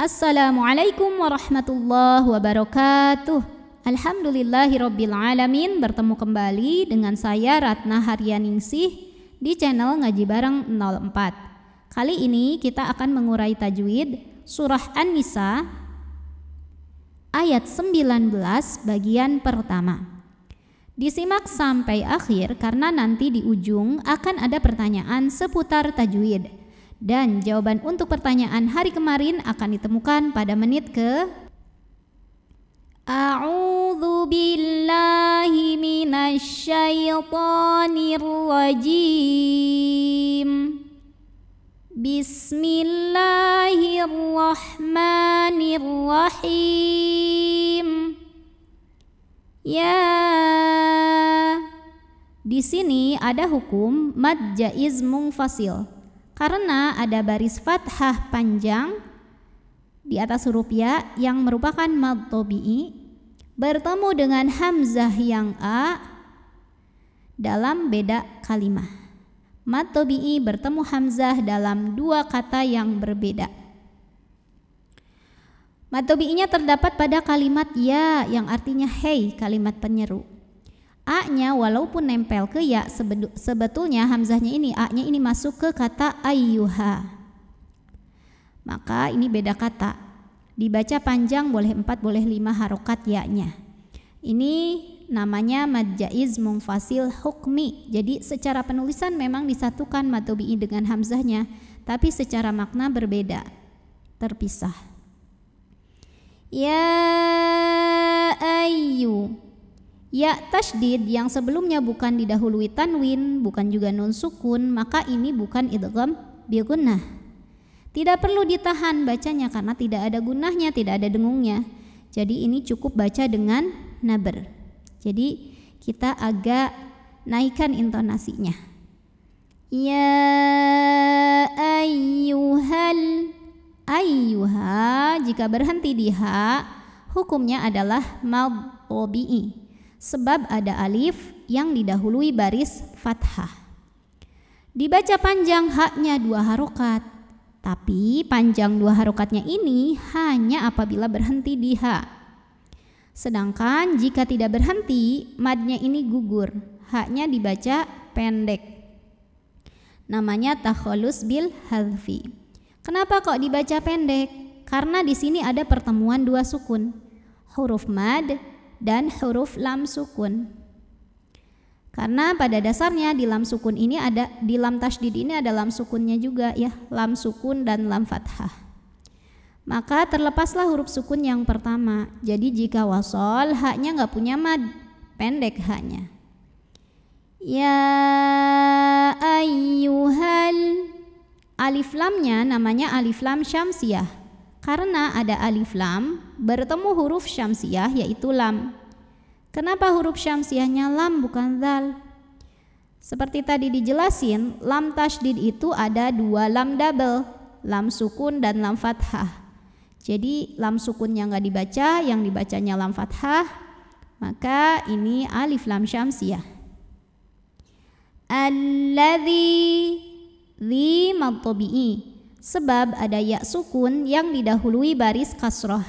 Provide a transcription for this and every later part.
Assalamualaikum warahmatullahi wabarakatuh. Alhamdulillahirobbilalamin bertemu kembali dengan saya Ratna Haryaningsih di channel Ngaji Bareng 04. Kali ini kita akan mengurai tajwid surah An-Nisa ayat 19 bagian pertama. Disimak sampai akhir karena nanti di ujung akan ada pertanyaan seputar tajwid. Dan jawaban untuk pertanyaan hari kemarin akan ditemukan pada menit ke A'udzu billahi minasyaitonir rajim. Bismillahirrahmanirrahim. Ya. Di sini ada hukum mad jaiz mungfasil karena ada baris fathah panjang di atas huruf ya yang merupakan mad bertemu dengan hamzah yang a dalam beda kalimah. Mad bertemu hamzah dalam dua kata yang berbeda. Mad tabii-nya terdapat pada kalimat ya yang artinya hei kalimat penyeru. A-nya walaupun nempel ke ya sebetulnya hamzahnya ini A-nya ini masuk ke kata ayyuha. Maka ini beda kata. Dibaca panjang boleh 4 boleh 5 harokat ya-nya. Ini namanya madjaiz mungfasil hukmi. Jadi secara penulisan memang disatukan mad dengan hamzahnya, tapi secara makna berbeda. Terpisah. Ya ayu Ya tasdid yang sebelumnya bukan didahului tanwin, bukan juga nun sukun, maka ini bukan idgham bi gunnah. Tidak perlu ditahan bacanya karena tidak ada gunahnya, tidak ada dengungnya. Jadi ini cukup baca dengan naber. Jadi kita agak naikkan intonasinya. Ya ayyuhal ayyuha jika berhenti di ha hukumnya adalah madhobi'i sebab ada alif yang didahului baris fathah. Dibaca panjang haknya dua harokat, tapi panjang dua harokatnya ini hanya apabila berhenti di ha. Sedangkan jika tidak berhenti, madnya ini gugur, haknya dibaca pendek. Namanya takholus bil hadfi. Kenapa kok dibaca pendek? Karena di sini ada pertemuan dua sukun, huruf mad dan huruf lam sukun. Karena pada dasarnya di lam sukun ini ada di lam tasdid ini ada lam sukunnya juga ya, lam sukun dan lam fathah. Maka terlepaslah huruf sukun yang pertama. Jadi jika wasol haknya nggak punya mad, pendek haknya. Ya ayyuhal Alif lamnya namanya alif lam syamsiah karena ada alif lam bertemu huruf syamsiah yaitu lam. Kenapa huruf syamsiahnya lam bukan zal? Seperti tadi dijelasin, lam tasdid itu ada dua lam double, lam sukun dan lam fathah. Jadi lam sukunnya nggak dibaca, yang dibacanya lam fathah, maka ini alif lam syamsiah. Alladhi di sebab ada ya sukun yang didahului baris kasroh.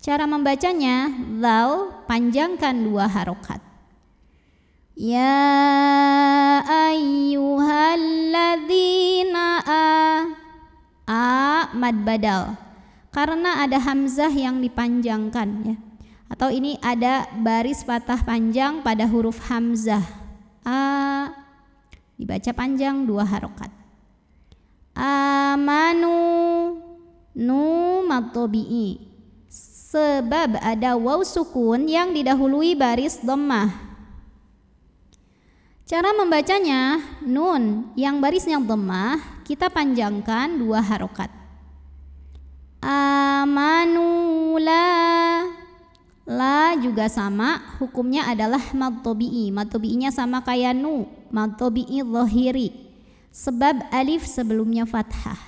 Cara membacanya, zal panjangkan dua harokat. Ya ayyuhalladzina a a mad badal karena ada hamzah yang dipanjangkan ya atau ini ada baris patah panjang pada huruf hamzah a dibaca panjang dua harokat a amanu nu matobi'i sebab ada waw sukun yang didahului baris dhammah Cara membacanya, nun yang barisnya lemah kita panjangkan dua harokat. Amanula La juga sama, hukumnya adalah matobi'i. Matobi'inya sama kayak nu, matobi'i lohiri. Sebab alif sebelumnya fathah.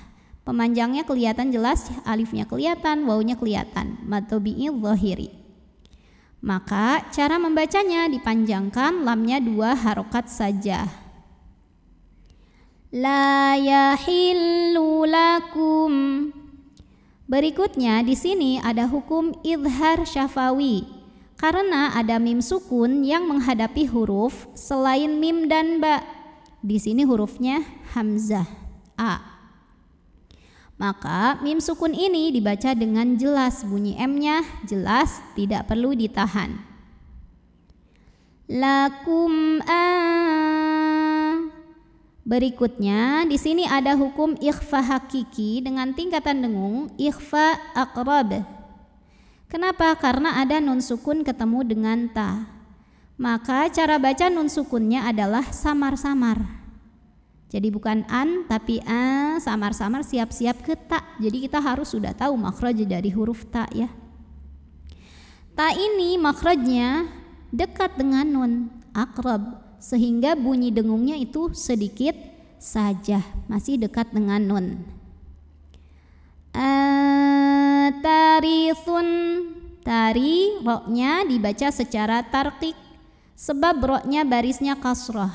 Pemanjangnya kelihatan jelas, alifnya kelihatan, wawunya kelihatan. Matobi'i zahiri. Maka cara membacanya dipanjangkan lamnya dua harokat saja. La yahillu lakum. Berikutnya di sini ada hukum idhar syafawi karena ada mim sukun yang menghadapi huruf selain mim dan ba. Di sini hurufnya hamzah a. Maka mim sukun ini dibaca dengan jelas bunyi M-nya jelas tidak perlu ditahan. Lakum a Berikutnya di sini ada hukum ikhfa hakiki dengan tingkatan dengung ikhfa akrab. Kenapa? Karena ada nun sukun ketemu dengan ta. Maka cara baca nun sukunnya adalah samar-samar. Jadi bukan an tapi a samar-samar siap-siap ke ta. Jadi kita harus sudah tahu makhraj dari huruf ta ya. Ta ini makhrajnya dekat dengan nun akrab sehingga bunyi dengungnya itu sedikit saja masih dekat dengan nun. Atarisun tari roknya dibaca secara tarkik sebab roknya barisnya kasroh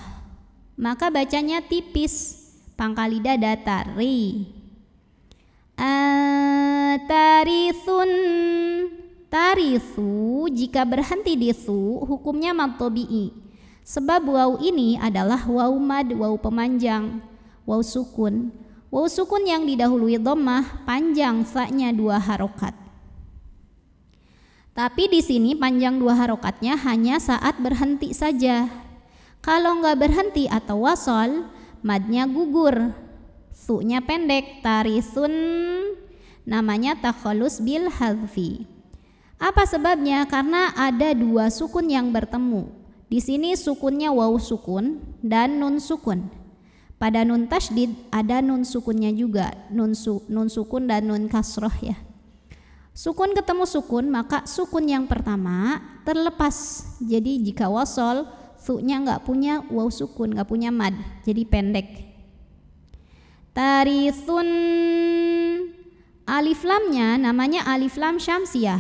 maka bacanya tipis, pangkal lidah datar Atarisun tarisu jika berhenti di su hukumnya matobi'i sebab wau ini adalah wau mad wau pemanjang wau sukun wau sukun yang didahului domah panjang saknya dua harokat tapi di sini panjang dua harokatnya hanya saat berhenti saja kalau nggak berhenti atau wasol, madnya gugur. Su-nya pendek, tarisun namanya takhalus bil hadfi. Apa sebabnya? Karena ada dua sukun yang bertemu. Di sini sukunnya waw sukun dan nun sukun. Pada nun tasdid ada nun sukunnya juga, nun, su, nun sukun dan nun kasroh ya. Sukun ketemu sukun, maka sukun yang pertama terlepas. Jadi jika wasol, Su-nya nggak punya waw sukun, nggak punya mad. Jadi pendek. Tarisun alif lamnya namanya alif lam syamsiah.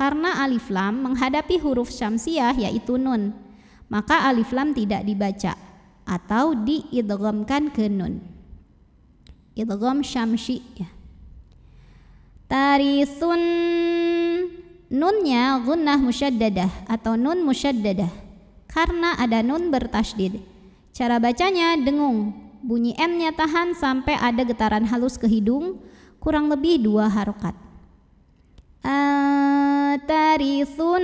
Karena alif lam menghadapi huruf syamsiah yaitu nun, maka alif lam tidak dibaca atau diidghamkan ke nun. Idgham syamsi ya. Tarisun nunnya gunnah musyaddadah atau nun musyaddadah karena ada nun bertasydid. Cara bacanya dengung, bunyi M-nya tahan sampai ada getaran halus ke hidung, kurang lebih dua harokat. Atarithun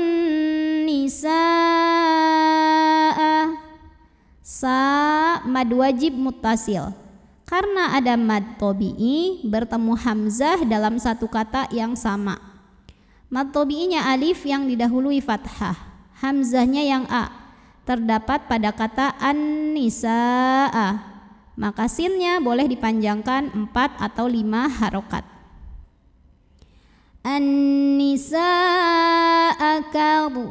nisa'a Sa mad wajib mutasil Karena ada mad tobi'i bertemu hamzah dalam satu kata yang sama Mad tobi'inya alif yang didahului fathah Hamzahnya yang a terdapat pada kata an-nisaa. Maka sinnya boleh dipanjangkan 4 atau 5 harokat. An-nisaa kalbu.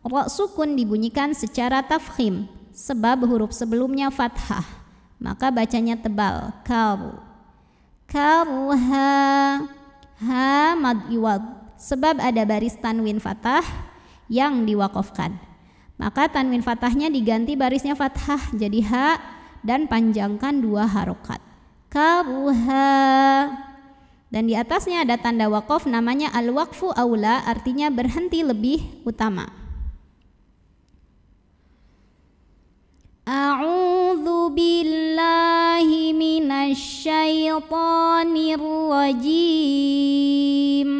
Rok sukun dibunyikan secara tafkhim sebab huruf sebelumnya fathah. Maka bacanya tebal, kabu Karha ha mad iwad sebab ada baris tanwin fathah yang diwakofkan. Maka tanwin fathahnya diganti barisnya fathah jadi ha dan panjangkan dua harokat. kabuha Dan di atasnya ada tanda wakaf namanya al-waqfu aula artinya berhenti lebih utama. A'udzu billahi minasy syaithanir rajim.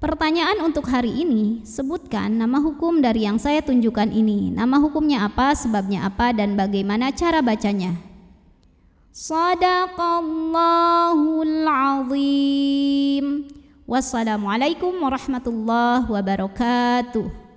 Pertanyaan untuk hari ini, sebutkan nama hukum dari yang saya tunjukkan ini. Nama hukumnya apa, sebabnya apa, dan bagaimana cara bacanya. Sadaqallahul azim. Wassalamualaikum warahmatullahi wabarakatuh.